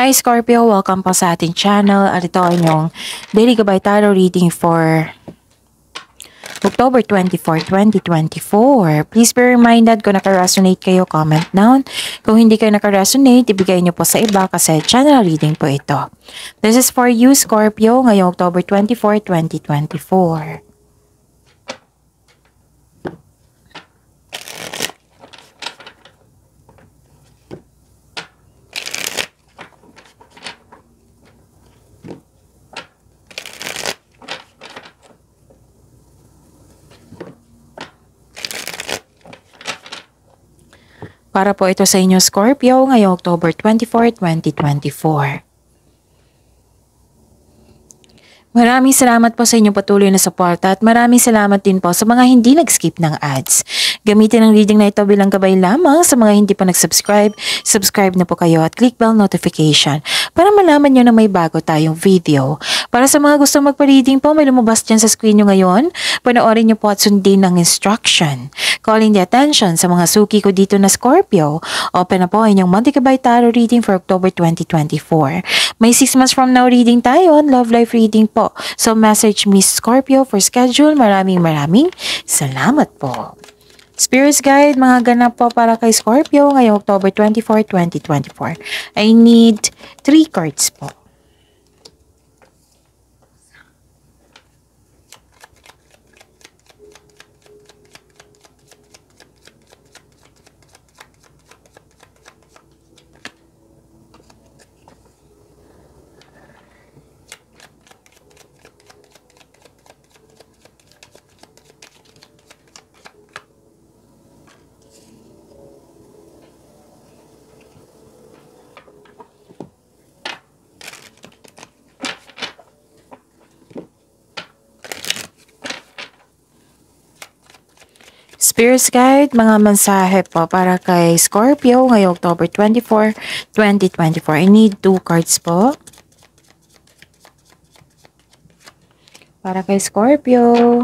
Hi Scorpio, welcome po sa ating channel at ito ang inyong Daily Gabay Tarot Reading for October 24, 2024. Please be reminded kung nakaresonate kayo, comment down. Kung hindi kayo nakaresonate, ibigay niyo po sa iba kasi channel reading po ito. This is for you Scorpio ngayong October 24, 2024. Para po ito sa inyo Scorpio ngayong October 24, 2024. Maraming salamat po sa inyong patuloy na suporta at maraming salamat din po sa mga hindi nag-skip ng ads. Gamitin ang reading na ito bilang gabay lamang sa mga hindi pa nag-subscribe. Subscribe na po kayo at click bell notification para malaman nyo na may bago tayong video. Para sa mga gusto magpa-reading po, may lumabas dyan sa screen nyo ngayon. Panoorin nyo po at sundin ng instruction. Calling the attention sa mga suki ko dito na Scorpio, open na po inyong Monday Kabay Tarot reading for October 2024. May 6 months from now reading tayo on Love Life Reading po. So message Miss Scorpio for schedule. Maraming maraming salamat po. Spirits Guide, mga ganap po para kay Scorpio ngayong October 24, 2024. I need 3 cards po. Spirit's Guide, mga mensahe po para kay Scorpio ngayong October 24, 2024. I need two cards po. Para kay Scorpio.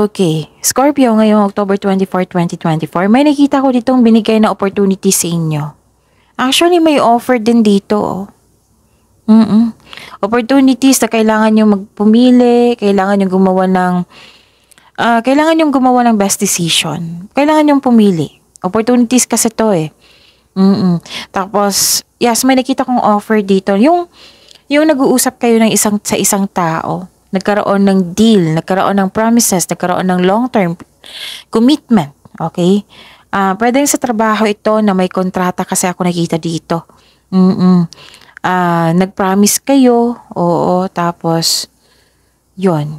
Okay, Scorpio ngayong October 24, 2024, may nakita ko ditong binigay na opportunity sa inyo. Actually, may offer din dito. Oh. Mm -mm. Opportunities na kailangan nyo magpumili, kailangan nyo gumawa ng, uh, kailangan nyo gumawa ng best decision. Kailangan nyo pumili. Opportunities kasi to eh. Mm -mm. Tapos, yes, may nakita kong offer dito. Yung, yung nag-uusap kayo ng isang, sa isang tao nagkaroon ng deal, nagkaroon ng promises, nagkaroon ng long-term commitment, okay? Uh, ah, pwedeng sa trabaho ito na may kontrata kasi ako nakita dito. Mm-mm. Uh, nag-promise kayo, oo, tapos, yon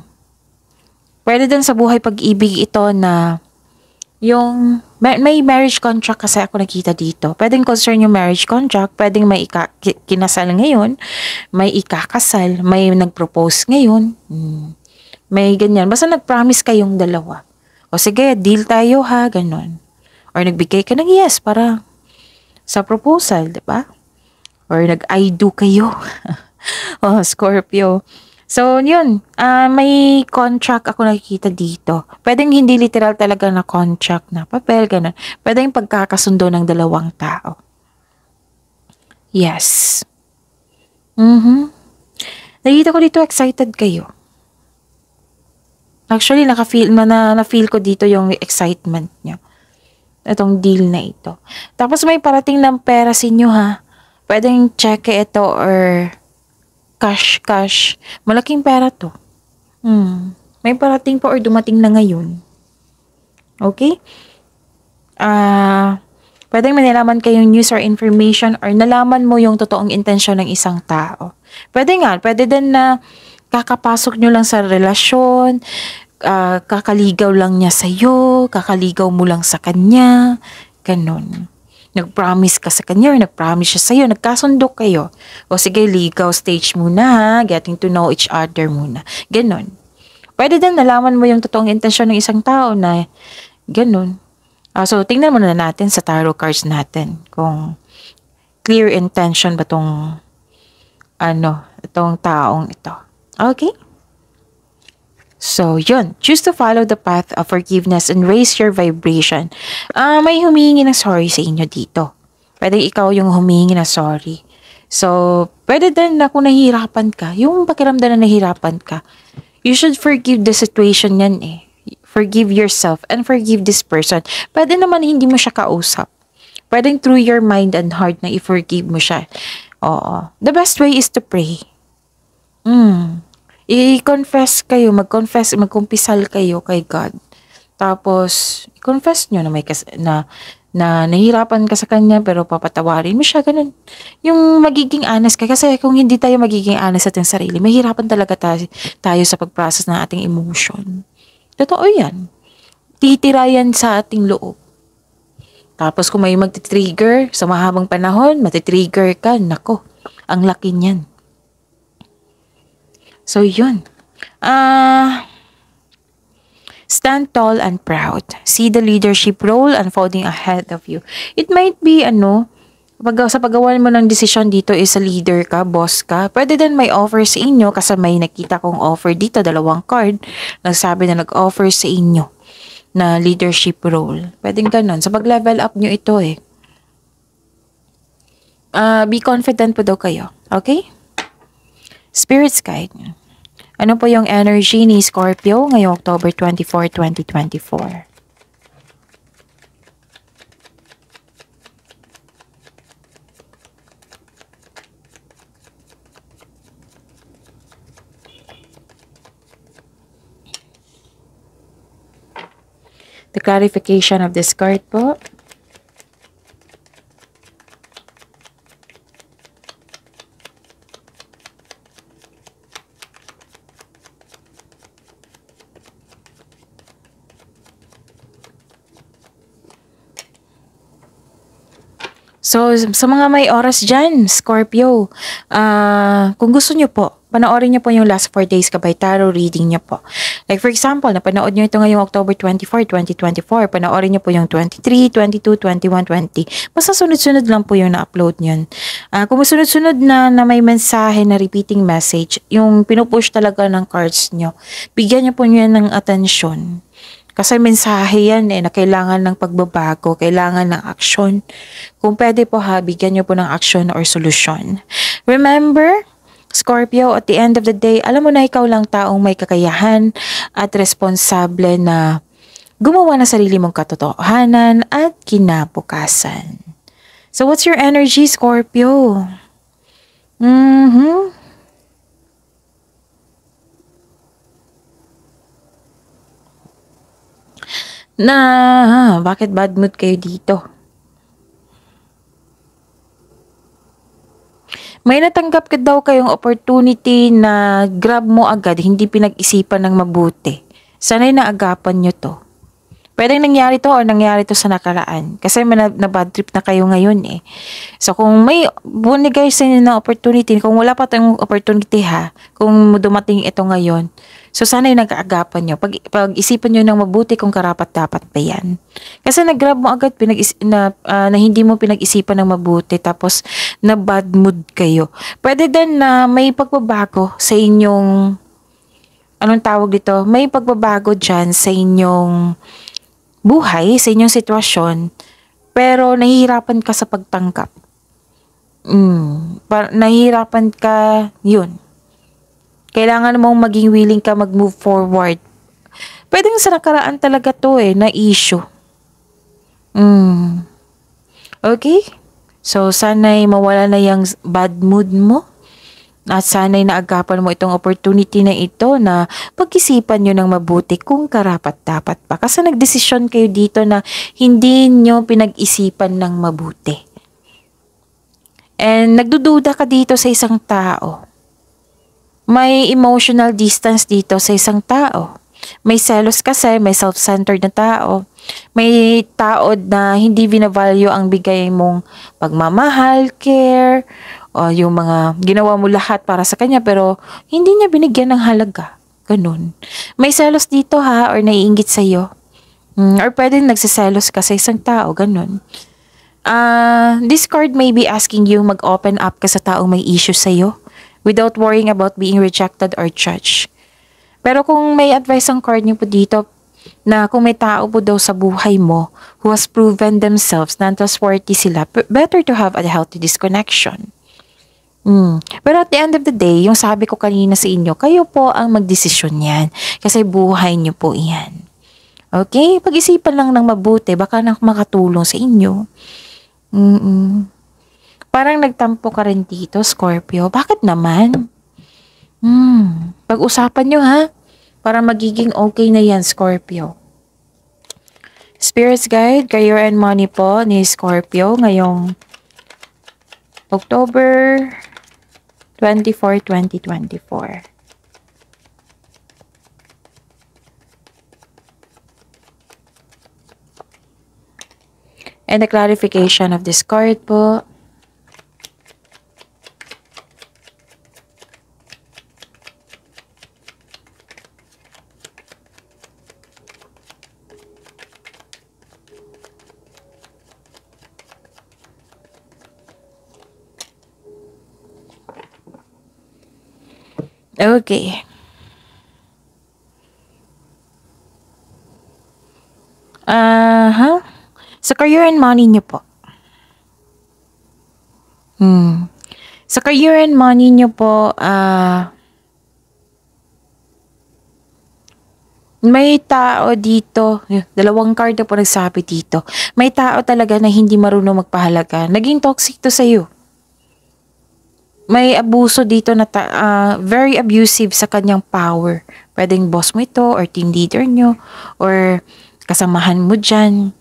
Pwede din sa buhay pag-ibig ito na yung may marriage contract kasi ako nakita dito. Pwedeng concern yung marriage contract, pwedeng may ika, kinasal ngayon, may ikakasal, may nagpropose ngayon. Hmm. May ganyan. Basta nag-promise kayong dalawa. O sige, deal tayo ha, ganun. Or nagbigay ka ng yes para sa proposal, 'di ba? Or nag-I do kayo. oh, Scorpio. So, yun. Uh, may contract ako nakikita dito. Pwedeng hindi literal talaga na contract na papel, ganun. Pwedeng pagkakasundo ng dalawang tao. Yes. Mm-hmm. Nakikita ko dito, excited kayo. Actually, naka-feel, na, na-feel ko dito yung excitement niya. Itong deal na ito. Tapos may parating ng pera sa inyo ha. Pwedeng check ito or cash, cash. Malaking pera to. Hmm. May parating pa or dumating na ngayon. Okay? Ah, uh, pwedeng manilaman kayong news or information or nalaman mo yung totoong intensyon ng isang tao. Pwede nga, pwede din na kakapasok nyo lang sa relasyon, uh, kakaligaw lang niya sa'yo, kakaligaw mo lang sa kanya, ganun. Nag-promise ka sa kanya or nag-promise siya sa'yo, nagkasundo kayo. O sige, legal stage muna ha, getting to know each other muna. Ganon. Pwede din nalaman mo yung totoong intensyon ng isang tao na ganon. Uh, so, tingnan muna natin sa tarot cards natin kung clear intention ba tong ano, itong taong ito. Okay? So, yun. Choose to follow the path of forgiveness and raise your vibration. Uh, may humihingi ng sorry sa inyo dito. Pwede ikaw yung humihingi ng sorry. So, pwede din na kung nahihirapan ka, yung pakiramdam na nahihirapan ka, you should forgive the situation yan eh. Forgive yourself and forgive this person. Pwede naman hindi mo siya kausap. Pwede through your mind and heart na i-forgive mo siya. Oo. The best way is to pray. Mm i-confess kayo, mag-confess, magkumpisal kayo kay God. Tapos, i confess nyo na may kas na, na nahihirapan ka sa kanya pero papatawarin mo siya, ganun. Yung magiging honest ka. Kasi kung hindi tayo magiging honest sa ating sarili, mahirapan talaga tayo, sa pagprocess ng ating emotion. Totoo yan. Titira yan sa ating loob. Tapos kung may magti-trigger sa mahabang panahon, matitrigger ka, nako, ang laki niyan. So, yun. Uh, Stand tall and proud. See the leadership role unfolding ahead of you. It might be, ano, pag, sa paggawa mo ng desisyon dito is a leader ka, boss ka, pwede din may offer sa inyo kasi may nakita kong offer dito, dalawang card, nagsabi na nag-offer sa inyo na leadership role. Pwedeng ganun. Sa pag-level up nyo ito eh. Uh, be confident po daw kayo. Okay? Spirits guide nyo. Ano po yung energy ni Scorpio ngayong October 24, 2024? The clarification of this card po. So, sa mga may oras dyan, Scorpio, uh, kung gusto nyo po, panoorin nyo po yung last 4 days kabay tarot reading nyo po. Like for example, napanood nyo ito ngayong October 24, 2024. Panoorin nyo po yung 23, 22, 21, 20. Basta sunod-sunod lang po yung na-upload nyo. Uh, kung sunod-sunod na, na may mensahe na repeating message, yung pinupush talaga ng cards nyo, bigyan nyo po nyo ng atensyon. Kasi mensahe yan eh, na kailangan ng pagbabago, kailangan ng aksyon. Kung pwede po ha, bigyan nyo po ng aksyon or solusyon. Remember, Scorpio, at the end of the day, alam mo na ikaw lang taong may kakayahan at responsable na gumawa ng sarili mong katotohanan at kinabukasan. So what's your energy, Scorpio? Mm-hmm. na bakit bad mood kayo dito? May natanggap ka daw kayong opportunity na grab mo agad, hindi pinag-isipan ng mabuti. Sana'y naagapan nyo to. Pwedeng nangyari to o nangyari to sa nakaraan. Kasi may na, na bad trip na kayo ngayon eh. So kung may bunigay sa inyo na opportunity, kung wala pa tayong opportunity ha, kung dumating ito ngayon, So sana yung nag-aagapan nyo. Pag, pag-isipan nyo ng mabuti kung karapat-dapat ba yan. Kasi nag-grab mo agad pinag na, uh, na hindi mo pinag-isipan ng mabuti tapos na bad mood kayo. Pwede din na may pagbabago sa inyong anong tawag dito? May pagbabago dyan sa inyong buhay, sa inyong sitwasyon, pero nahihirapan ka sa pagtangkap. Mm, nahihirapan ka, yun. Kailangan mong maging willing ka mag-move forward. Pwede sa nakaraan talaga to eh, na issue. Mm. Okay? So, sana'y mawala na yung bad mood mo. At sana'y naagapan mo itong opportunity na ito na pag-isipan nyo ng mabuti kung karapat-dapat pa. Kasi nagdesisyon kayo dito na hindi nyo pinag-isipan ng mabuti. And nagdududa ka dito sa isang tao. May emotional distance dito sa isang tao. May selos kasi, may self-centered na tao. May taod na hindi binavalue ang bigay mong pagmamahal, care, o yung mga ginawa mo lahat para sa kanya pero hindi niya binigyan ng halaga. Ganun. May selos dito ha or naiingit iyo. Mm, or pwede nagsiselos ka sa isang tao. Ganun. Uh, this card may be asking you mag-open up ka sa taong may issue sa iyo without worrying about being rejected or judged. Pero kung may advice ang card niyo po dito na kung may tao po daw sa buhay mo who has proven themselves na trustworthy sila, better to have a healthy disconnection. Mm. Pero at the end of the day, yung sabi ko kanina sa inyo, kayo po ang magdesisyon yan. Kasi buhay niyo po yan. Okay? Pag-isipan lang ng mabuti, baka na makatulong sa inyo. Mm-mm. Parang nagtampo ka rin dito, Scorpio. Bakit naman? Hmm, pag-usapan nyo ha. Para magiging okay na yan, Scorpio. Spirits Guide, Career and Money po ni Scorpio ngayong October 24, 2024. And the clarification of this card po Okay. Aha. uh-huh. Sa career and money niyo po. Hmm. Sa career and money niyo po, ah, uh, may tao dito, dalawang card na po nagsabi dito, may tao talaga na hindi marunong magpahalaga. Naging toxic to sa'yo may abuso dito na ta- uh, very abusive sa kanyang power. Pwedeng boss mo ito or team leader nyo or kasamahan mo dyan.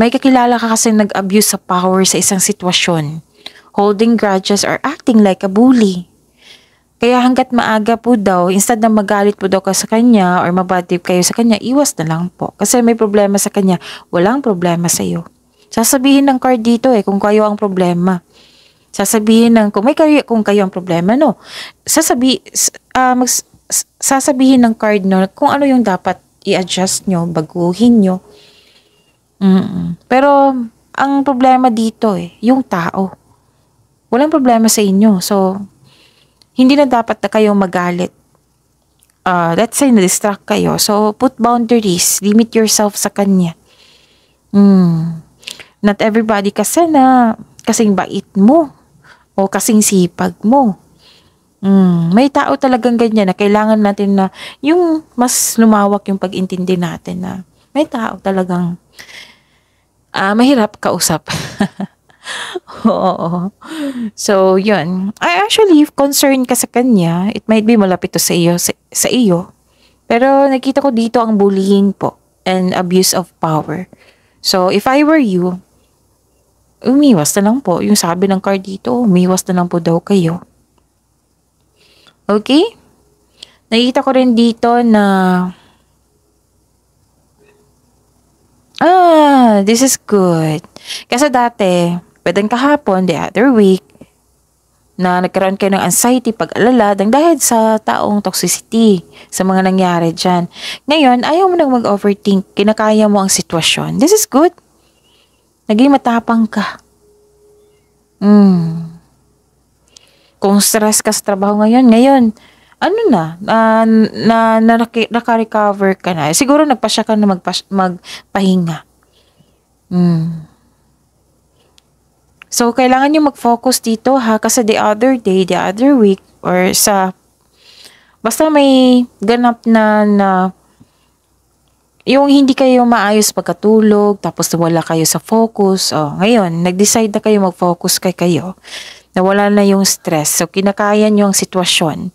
May kakilala ka kasi nag-abuse sa power sa isang sitwasyon. Holding grudges or acting like a bully. Kaya hanggat maaga po daw, instead na magalit po daw ka sa kanya or mabadib kayo sa kanya, iwas na lang po. Kasi may problema sa kanya, walang problema sa iyo. Sasabihin ng card dito eh kung kayo ang problema. Sasabihin ng, kung may kayo, kung kayo ang problema, no? Sasabi, uh, ah, mag, sasabihin ng card, no, kung ano yung dapat i-adjust nyo, baguhin nyo. mm Pero, ang problema dito eh, yung tao. Walang problema sa inyo. So, hindi na dapat na kayo magalit. Uh, let's say na-distract kayo. So, put boundaries. Limit yourself sa kanya. Mm. Not everybody kasi na kasing bait mo o kasing sipag mo. Mm, may tao talagang ganyan na kailangan natin na yung mas lumawak yung pag-intindi natin na may tao talagang uh, mahirap kausap. Oo. So, yun. I actually concerned ka sa kanya. It might be malapit to sa iyo. Sa, sa iyo. Pero nakita ko dito ang bullying po and abuse of power. So, if I were you, umiwas na lang po. Yung sabi ng card dito, umiwas na lang po daw kayo. Okay? Nakita ko rin dito na Ah, this is good. Kasi dati, pwedeng kahapon, the other week, na nagkaroon kayo ng anxiety, pag-alala, dahil sa taong toxicity, sa mga nangyari dyan. Ngayon, ayaw mo nang mag-overthink, kinakaya mo ang sitwasyon. This is good. Naging matapang ka. Hmm. Kung stress ka sa trabaho ngayon, ngayon, ano na, uh, na, na, na naka-recover ka na. Siguro nagpasya ka na magpas, magpahinga. Hmm. So, kailangan nyo mag-focus dito ha, kasi the other day, the other week, or sa, basta may ganap na, na yung hindi kayo maayos pagkatulog, tapos wala kayo sa focus. Oh, ngayon, nag-decide na kayo mag-focus kay kayo. Nawala na yung stress. So, kinakaya nyo ang sitwasyon.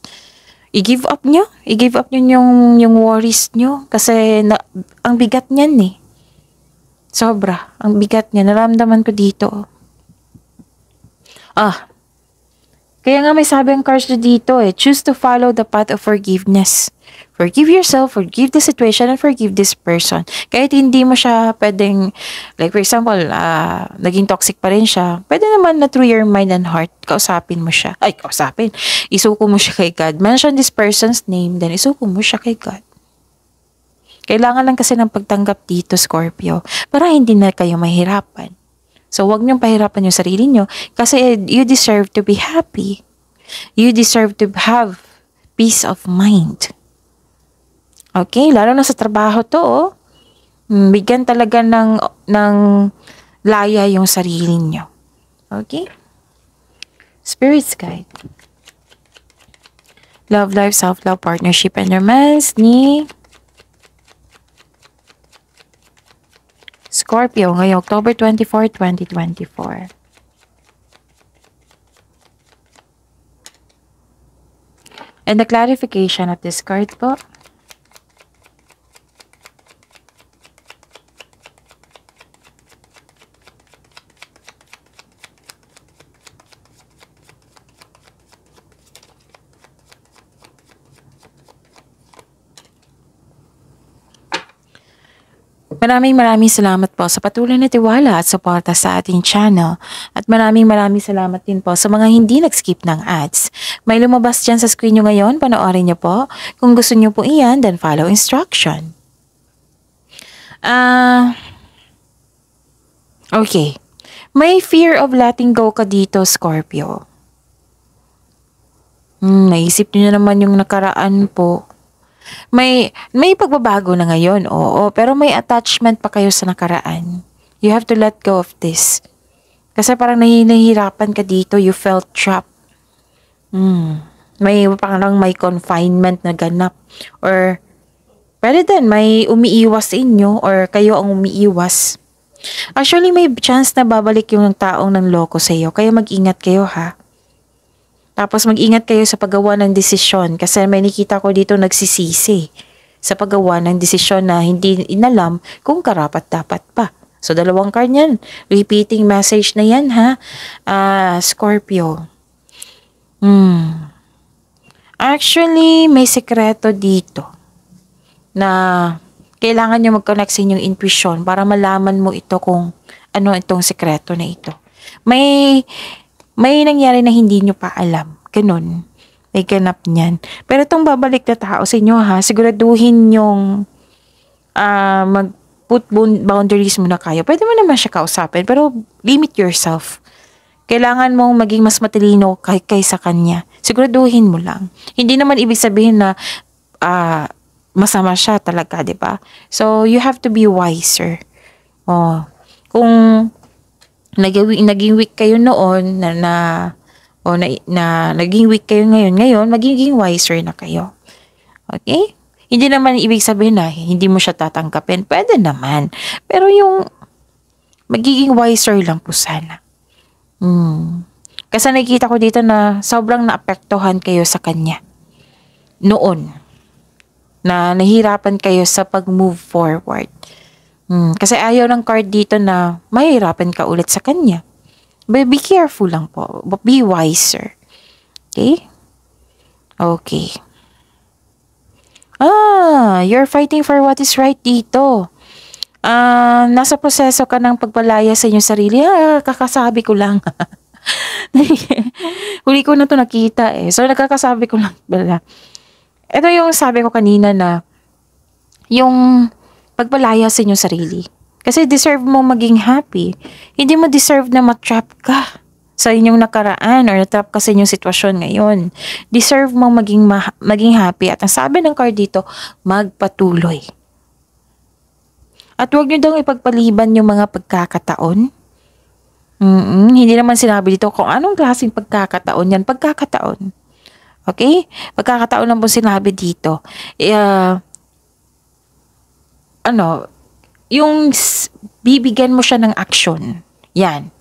I-give up nyo. I-give up nyo yung, yung worries nyo. Kasi na, ang bigat niyan eh. Sobra. Ang bigat niya. Naramdaman ko dito. Oh. Ah, kaya nga may sabi ang Carson dito eh, choose to follow the path of forgiveness. Forgive yourself, forgive the situation, and forgive this person. Kahit hindi mo siya pwedeng, like for example, uh, naging toxic pa rin siya, pwede naman na through your mind and heart, kausapin mo siya. Ay, kausapin. Isuko mo siya kay God. Mention this person's name, then isuko mo siya kay God. Kailangan lang kasi ng pagtanggap dito, Scorpio, para hindi na kayo mahirapan. So, huwag niyong pahirapan yung sarili niyo kasi you deserve to be happy. You deserve to have peace of mind. Okay, lalo na sa trabaho to, oh. Hmm, bigyan talaga ng, ng laya yung sarili niyo. Okay? Spirits Guide. Love Life, Self-Love, Partnership, and Romance ni Scorpio ngayong October 24, 2024. And the clarification of this card po, Maraming maraming salamat po sa patuloy na tiwala at suporta sa ating channel. At maraming maraming salamat din po sa mga hindi nag-skip ng ads. May lumabas dyan sa screen nyo ngayon, panoorin nyo po. Kung gusto nyo po iyan, then follow instruction. Ah... Uh, Okay. May fear of letting go ka dito, Scorpio. Hmm, naisip niyo naman yung nakaraan po. May, may pagbabago na ngayon, oo, pero may attachment pa kayo sa nakaraan. You have to let go of this. Kasi parang nahihirapan ka dito, you felt trapped. mm. May parang may confinement na ganap. Or pwede din, may umiiwas inyo or kayo ang umiiwas. Actually, may chance na babalik yung taong ng loko sa iyo. Kaya mag-ingat kayo ha. Tapos mag-ingat kayo sa paggawa ng desisyon kasi may nakita ko dito nagsisisi sa paggawa ng desisyon na hindi inalam kung karapat-dapat pa. So dalawang card yan. Repeating message na yan ha, uh, Scorpio. Hmm. Actually, may sekreto dito na kailangan nyo mag-connect sa inyong intuition para malaman mo ito kung ano itong sekreto na ito. May may nangyari na hindi nyo pa alam. Ganun. May ganap niyan. Pero itong babalik na tao sa inyo ha, siguraduhin yung uh, ah, mag put boundaries mo na kayo. Pwede mo naman siya kausapin, pero limit yourself. Kailangan mong maging mas matalino kay kaysa kanya. Siguraduhin mo lang. Hindi naman ibig sabihin na uh, masama siya talaga, 'di ba? So you have to be wiser. Oh, kung naging, naging weak kayo noon na, na o na, na naging weak kayo ngayon, ngayon magiging wiser na kayo. Okay? Hindi naman ibig sabihin na hindi mo siya tatangkapin. Pwede naman. Pero yung magiging wiser lang po sana. Hmm. Kasi nakikita ko dito na sobrang naapektuhan kayo sa kanya. Noon. Na nahirapan kayo sa pag-move forward. Hmm, kasi ayaw ng card dito na mahirapan ka ulit sa kanya. But be careful lang po. But be wiser. Okay? Okay. Ah, you're fighting for what is right dito. Ah, nasa proseso ka ng pagpalaya sa inyong sarili. Ah, kakasabi ko lang. Huli ko na to nakita eh. So, nagkakasabi ko lang. Bala. Ito yung sabi ko kanina na yung pagpalaya sa inyong sarili. Kasi deserve mo maging happy. Hindi mo deserve na matrap ka sa inyong nakaraan or natrap ka sa inyong sitwasyon ngayon. Deserve mo maging, ma- maging happy. At ang sabi ng card dito, magpatuloy. At huwag nyo daw ipagpaliban yung mga pagkakataon. Mm-mm, hindi naman sinabi dito kung anong klaseng pagkakataon yan. Pagkakataon. Okay? Pagkakataon lang po sinabi dito. Uh, ano, yung bibigyan mo siya ng action. Yan.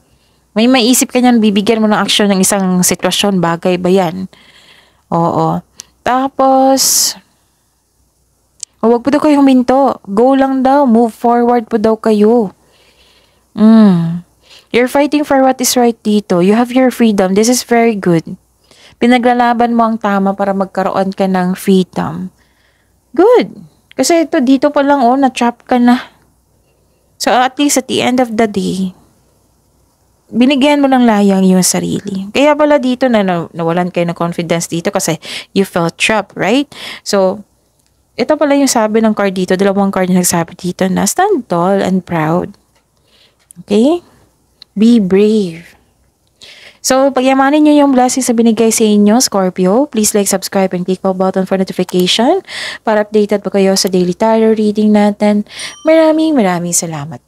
May maisip ka niyan, bibigyan mo ng action ng isang sitwasyon, bagay ba yan? Oo. Tapos, huwag po daw kayo huminto. Go lang daw. Move forward po daw kayo. Mm. You're fighting for what is right dito. You have your freedom. This is very good. Pinaglalaban mo ang tama para magkaroon ka ng freedom. Good. Kasi ito, dito pa lang, oh, na-trap ka na. So, at least at the end of the day, binigyan mo ng layang yung sarili. Kaya pala dito na nawalan kayo ng confidence dito kasi you felt trapped, right? So, ito pala yung sabi ng card dito, dalawang card na nagsabi dito na stand tall and proud. Okay? Be brave. So, pagyamanin nyo yung blessings na binigay sa inyo, Scorpio. Please like, subscribe, and click the button for notification para updated pa kayo sa daily tarot reading natin. Maraming maraming salamat.